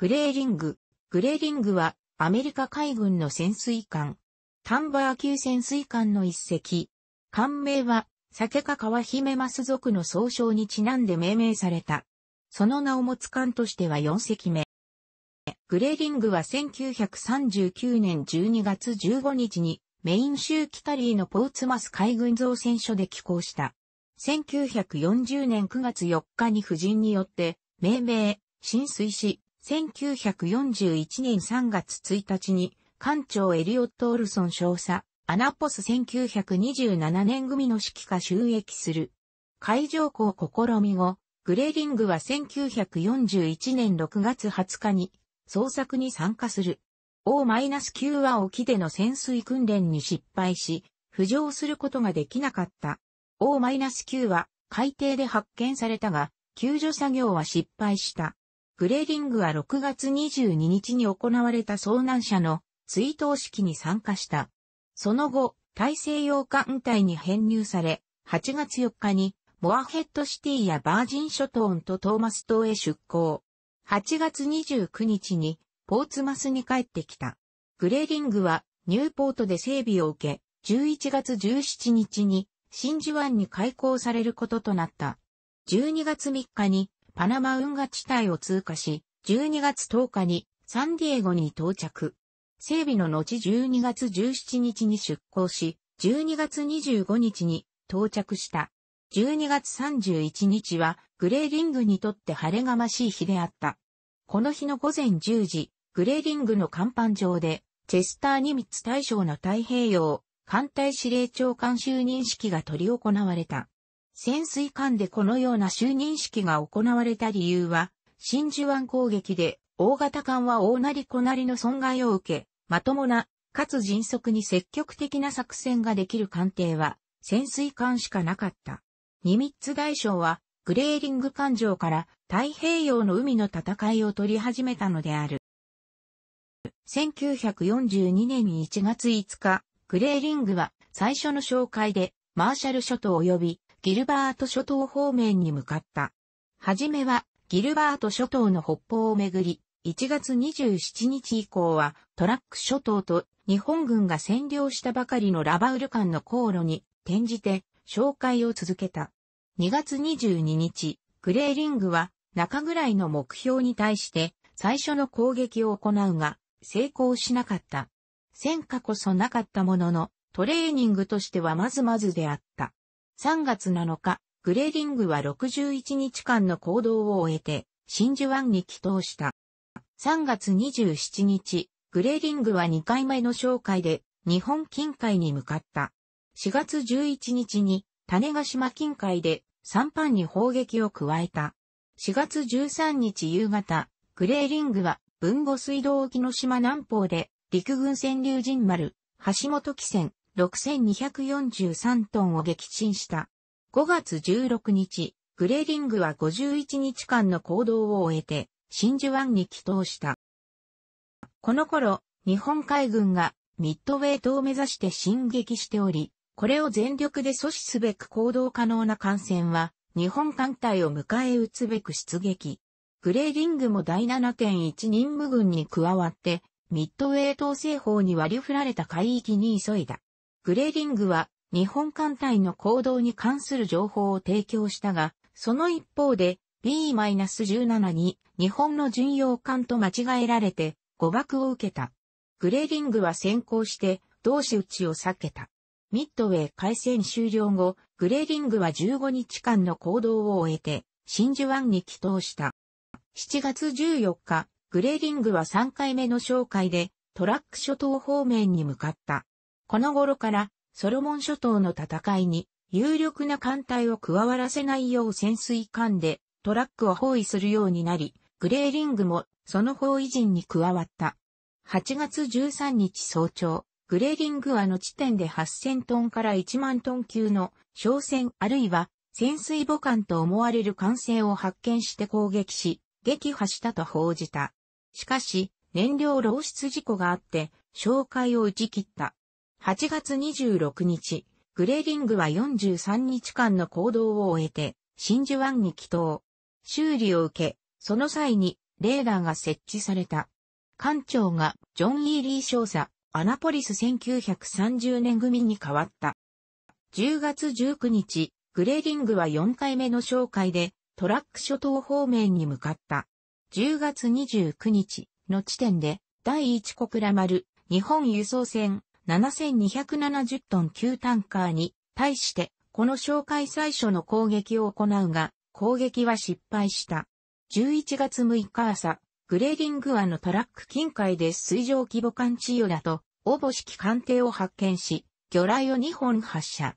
グレーリング。グレーリングはアメリカ海軍の潜水艦。タンバー級潜水艦の一隻。艦名は、酒か川姫マス族の総称にちなんで命名された。その名を持つ艦としては4隻目。グレーリングは1939年12月15日にメイン州キタリーのポーツマス海軍造船所で寄港した。1940年9月4日に夫人によって命名、浸水し、1941年3月1日に、艦長エリオット・オルソン少佐、アナポス1927年組の指揮下収益する。海上港試み後、グレーリングは1941年6月20日に、捜索に参加する。O-9 は沖での潜水訓練に失敗し、浮上することができなかった。O-9 は海底で発見されたが、救助作業は失敗した。グレーリングは6月22日に行われた遭難者の追悼式に参加した。その後、大西洋艦隊に編入され、8月4日にモアヘッドシティやバージン諸島とトーマス島へ出港。8月29日にポーツマスに帰ってきた。グレーリングはニューポートで整備を受け、11月17日に真珠湾に開港されることとなった。12月3日にパナマ運河地帯を通過し、12月10日にサンディエゴに到着。整備の後12月17日に出港し、12月25日に到着した。12月31日はグレーリングにとって晴れがましい日であった。この日の午前10時、グレーリングの甲板上で、チェスター・ニミッツ大将の太平洋艦隊司令長官就任式が取り行われた。潜水艦でこのような就任式が行われた理由は、真珠湾攻撃で大型艦は大なり小なりの損害を受け、まともな、かつ迅速に積極的な作戦ができる艦艇は、潜水艦しかなかった。ニミッツ大将は、グレーリング艦上から太平洋の海の戦いを取り始めたのである。1942年1月5日、グレーリングは最初の紹介でマーシャル諸島及びギルバート諸島方面に向かった。はじめは、ギルバート諸島の北方をめぐり、1月27日以降はトラック諸島と日本軍が占領したばかりのラバウル間の航路に転じて紹介を続けた。2月22日、グレーリングは中ぐらいの目標に対して最初の攻撃を行うが成功しなかった。戦果こそなかったもののトレーニングとしてはまずまずであった。3月7日、グレーリングは61日間の行動を終えて、真珠湾に帰投した。3月27日、グレーリングは2回目の紹介で、日本近海に向かった。4月11日に、種ヶ島近海で、3班に砲撃を加えた。4月13日夕方、グレーリングは、豊後水道沖の島南方で、陸軍川竜神丸、橋本汽船、6243トンを撃沈した。5月16日、グレーリングは51日間の行動を終えて、真珠湾に帰投した。この頃、日本海軍がミッドウェー島を目指して進撃しており、これを全力で阻止すべく行動可能な艦船は、日本艦隊を迎え撃つべく出撃。グレーリングも第7.1任務軍に加わって、ミッドウェー島西方に割り振られた海域に急いだ。グレーリングは日本艦隊の行動に関する情報を提供したが、その一方で B-17 に日本の巡洋艦と間違えられて誤爆を受けた。グレーリングは先行して同士打ちを避けた。ミッドウェー海戦終了後、グレーリングは15日間の行動を終えて真珠湾に帰投した。7月14日、グレーリングは3回目の紹介でトラック諸島方面に向かった。この頃からソロモン諸島の戦いに有力な艦隊を加わらせないよう潜水艦でトラックを包囲するようになり、グレーリングもその包囲陣に加わった。8月13日早朝、グレーリングはの地点で8000トンから1万トン級の商船あるいは潜水母艦と思われる艦船を発見して攻撃し、撃破したと報じた。しかし、燃料漏出事故があって、紹介を打ち切った。8月26日、グレーリングは43日間の行動を終えて、真珠湾に帰島。修理を受け、その際に、レーダーが設置された。艦長が、ジョン・イーリー少佐、アナポリス1930年組に変わった。10月19日、グレーリングは4回目の紹介で、トラック諸島方面に向かった。10月29日の地点で、第1小倉丸、日本輸送船、7270トン級タンカーに対して、この紹介最初の攻撃を行うが、攻撃は失敗した。11月6日朝、グレーディングアのトラック近海で水上規模艦チヨラと、応募式艦艇を発見し、魚雷を2本発射。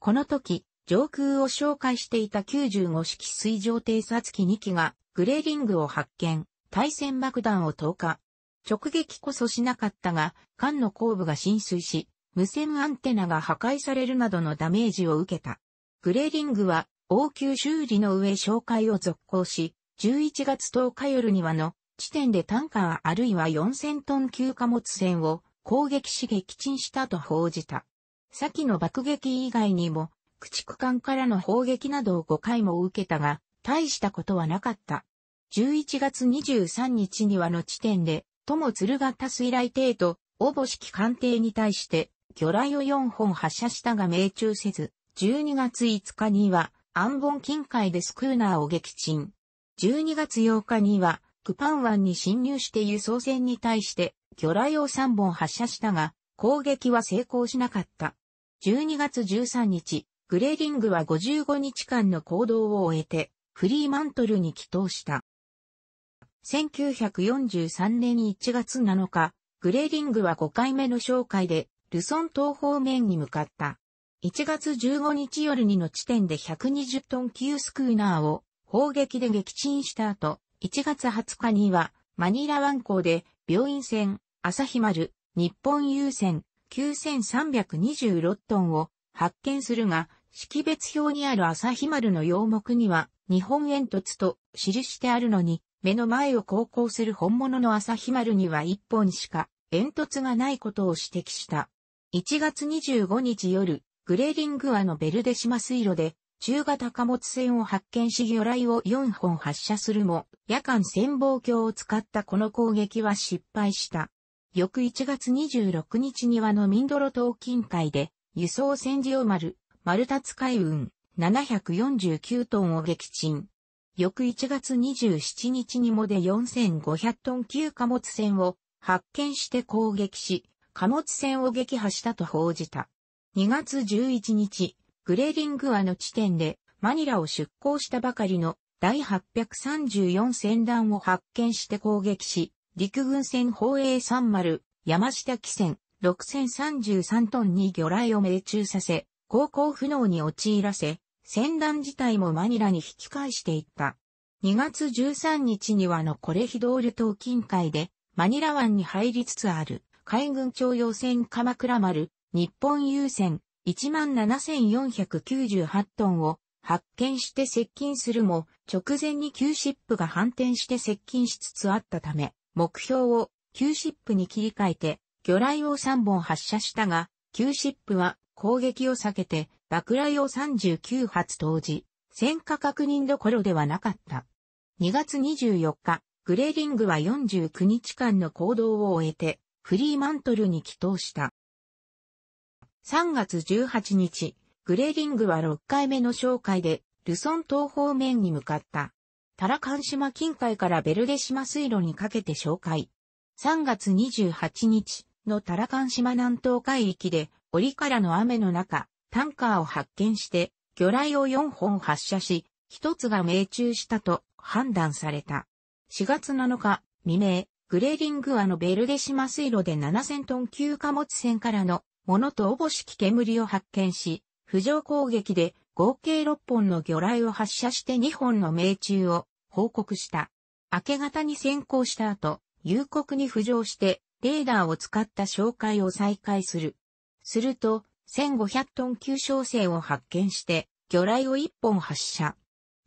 この時、上空を紹介していた95式水上偵察機2機が、グレーディングを発見、対戦爆弾を投下。直撃こそしなかったが、艦の後部が浸水し、無線アンテナが破壊されるなどのダメージを受けた。グレーリングは、応急修理の上紹介を続行し、11月10日夜にはの、地点でタンカーあるいは4000トン級貨物船を攻撃し撃沈したと報じた。先の爆撃以外にも、駆逐艦からの砲撃などを5回も受けたが、大したことはなかった。11月23日にはの地点で、とも鶴型水雷艇と、おぼしき艦艇に対して、魚雷を4本発射したが命中せず、12月5日には、アンボン近海でスクーナーを撃沈。12月8日には、クパン湾に侵入して輸送船に対して、魚雷を3本発射したが、攻撃は成功しなかった。12月13日、グレーリングは55日間の行動を終えて、フリーマントルに帰投した。1943年1月7日、グレーリングは5回目の紹介で、ルソン島方面に向かった。1月15日夜にの地点で120トン級スクーナーを砲撃で撃沈した後、1月20日にはマニラ湾港で病院船、朝日丸、日本郵船9326トンを発見するが、識別表にある朝日丸の洋目には日本煙突と記してあるのに目の前を航行する本物の朝日丸には一本しか煙突がないことを指摘した。1月25日夜、グレーリングアのベルデ島水路で、中型貨物船を発見し魚雷を4本発射するも、夜間潜望鏡を使ったこの攻撃は失敗した。翌1月26日にはのミンドロ島近海で、輸送船ジオ丸、丸立海運、749トンを撃沈。翌1月27日にもで4500トン級貨物船を発見して攻撃し、貨物船を撃破したと報じた。2月11日、グレーリングアの地点でマニラを出港したばかりの第834船団を発見して攻撃し、陸軍船砲衛30山下汽船6033トンに魚雷を命中させ、航行不能に陥らせ、船団自体もマニラに引き返していった。2月13日にはのコレヒドール島近海で、マニラ湾に入りつつある、海軍徴用船鎌倉丸、日本優先、17,498トンを発見して接近するも、直前に旧シップが反転して接近しつつあったため、目標を旧シップに切り替えて、魚雷を3本発射したが、旧シップは攻撃を避けて爆雷を39発投じ、戦火確認どころではなかった。2月24日、グレーリングは49日間の行動を終えて、フリーマントルに帰投した。3月18日、グレーリングは6回目の紹介で、ルソン島方面に向かった。タラカン島近海からベルデ島水路にかけて紹介。3月28日のタラカン島南東海域で、折からの雨の中、タンカーを発見して、魚雷を4本発射し、1つが命中したと判断された。4月7日、未明、グレーリングアのベルデ島水路で7000トン級貨物船からのものとおぼしき煙を発見し、浮上攻撃で合計6本の魚雷を発射して2本の命中を報告した。明け方に先行した後、夕刻に浮上してレーダーを使った紹介を再開する。すると、1500トン級小生を発見して、魚雷を1本発射。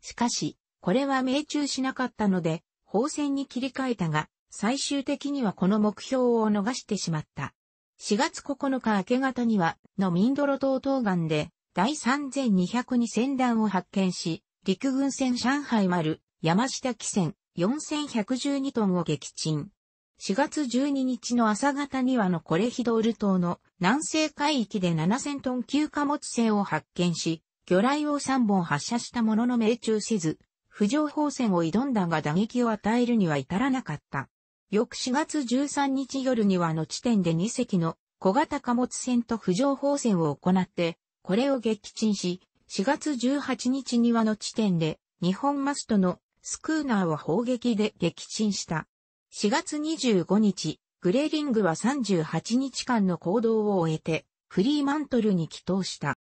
しかし、これは命中しなかったので、放船に切り替えたが、最終的にはこの目標を逃してしまった。4月9日明け方には、のミンドロ島東岸で、第3202船団を発見し、陸軍船上海丸、山下汽船、4112トンを撃沈。4月12日の朝方にはのコレヒドール島の南西海域で7000トン級貨物船を発見し、魚雷を3本発射したものの命中せず、浮上砲船を挑んだが打撃を与えるには至らなかった。翌4月13日夜にはの地点で2隻の小型貨物船と浮上砲船を行って、これを撃沈し、4月18日にはの地点で日本マストのスクーナーを砲撃で撃沈した。4月25日、グレーリングは38日間の行動を終えて、フリーマントルに帰投した。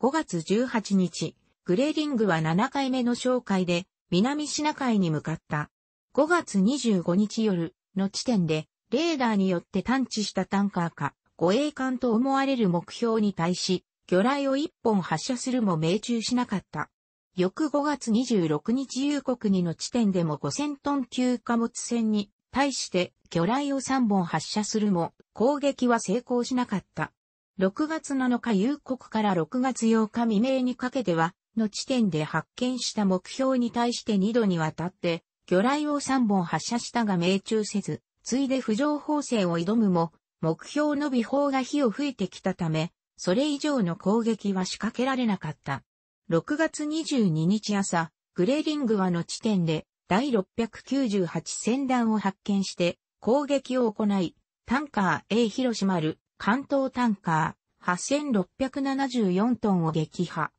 5月18日、グレーリングは7回目の紹介で、南シナ海に向かった。5月25日夜の地点で、レーダーによって探知したタンカーか、護衛艦と思われる目標に対し、魚雷を1本発射するも命中しなかった。翌5月26日夕刻にの地点でも5000トン級貨物船に対して魚雷を3本発射するも攻撃は成功しなかった。6月7日夕刻から6月8日未明にかけてはの地点で発見した目標に対して2度にわたって魚雷を3本発射したが命中せず、ついで浮上砲戦を挑むも目標の微砲が火を吹いてきたため、それ以上の攻撃は仕掛けられなかった。6月22日朝、グレーリングはの地点で第698戦団を発見して攻撃を行い、タンカー A 広島丸関東タンカー8674トンを撃破。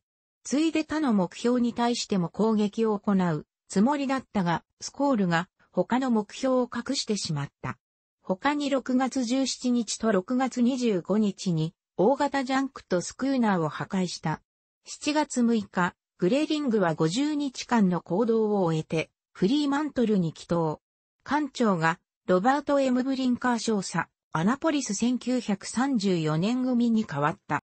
ついで他の目標に対しても攻撃を行うつもりだったが、スコールが他の目標を隠してしまった。他に6月17日と6月25日に大型ジャンクとスクーナーを破壊した7月6日、グレーリングは50日間の行動を終えて、フリーマントルに帰投。艦長が、ロバート・エム・ブリンカー少佐、アナポリス1934年組に変わった。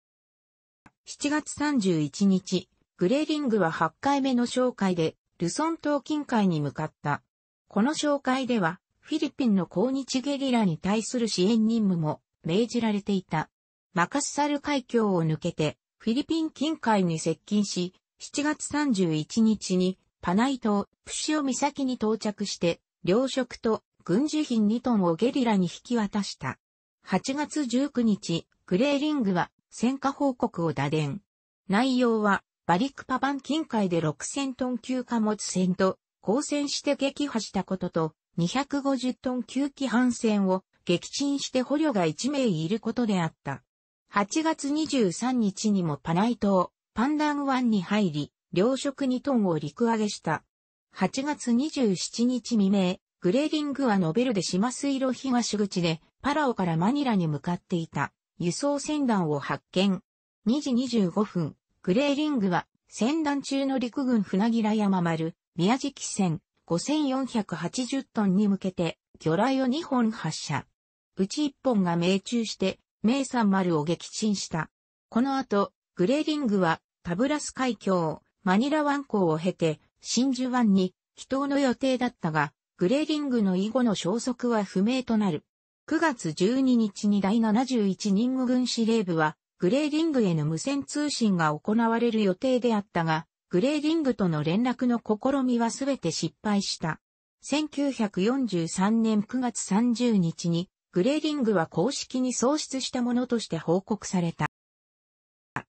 7月31日、グレーリングは8回目の紹介で、ルソン島近海に向かった。この紹介では、フィリピンの抗日ゲリラに対する支援任務も命じられていた。マカッサル海峡を抜けて、フィリピン近海に接近し、7月31日にパナイ島、プシオ岬に到着して、糧食と軍需品2トンをゲリラに引き渡した。8月19日、グレーリングは戦果報告を打電。内容は、バリクパバン近海で6000トン級貨物船と交戦して撃破したことと、250トン級機反戦を撃沈して捕虜が1名いることであった。8月23日にもパナイ島、パンダン湾に入り、両食2トンを陸揚げした。8月27日未明、グレーリングはノベルで島水路東口で、パラオからマニラに向かっていた、輸送船団を発見。2時25分、グレーリングは、船団中の陸軍船木山丸、宮敷船、5480トンに向けて、魚雷を2本発射。うち1本が命中して、名産丸を撃沈した。この後、グレーリングはタブラス海峡、マニラ湾港を経て、真珠湾に帰島の予定だったが、グレーリングの以後の消息は不明となる。9月12日に第71任務軍司令部は、グレーリングへの無線通信が行われる予定であったが、グレーリングとの連絡の試みはすべて失敗した。1943年9月30日に、グレーディングは公式に喪失したものとして報告された。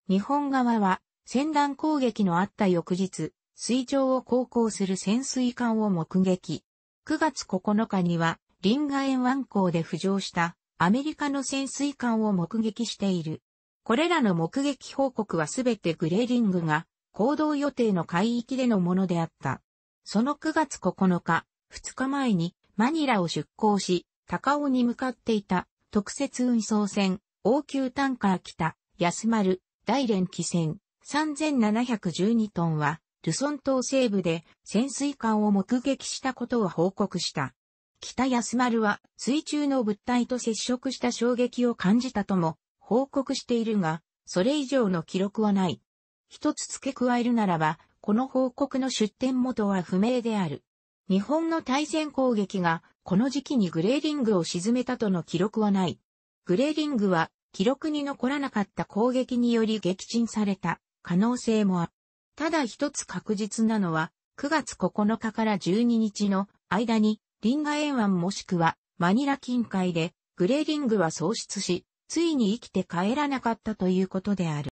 日本側は、戦乱攻撃のあった翌日、水上を航行する潜水艦を目撃。9月9日には、リンガエン湾港で浮上したアメリカの潜水艦を目撃している。これらの目撃報告はすべてグレーディングが行動予定の海域でのものであった。その9月9日、2日前にマニラを出港し、高尾に向かっていた特設運送船、応急タンカー北、安丸、大連機船、3712トンは、ルソン島西部で潜水艦を目撃したことを報告した。北安丸は水中の物体と接触した衝撃を感じたとも報告しているが、それ以上の記録はない。一つ付け加えるならば、この報告の出典元は不明である。日本の対戦攻撃がこの時期にグレーリングを沈めたとの記録はない。グレーリングは記録に残らなかった攻撃により撃沈された可能性もある。ただ一つ確実なのは、9月9日から12日の間にリンガエンもしくはマニラ近海でグレーリングは喪失し、ついに生きて帰らなかったということである。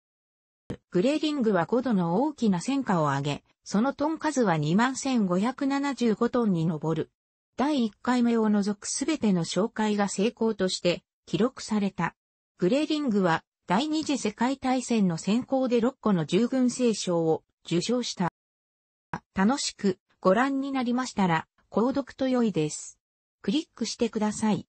グレーリングは5度の大きな戦果を上げ、そのトン数は21,575トンに上る。第1回目を除くすべての紹介が成功として記録された。グレーリングは第二次世界大戦の先行で6個の従軍聖賞を受賞した。楽しくご覧になりましたら、購読と良いです。クリックしてください。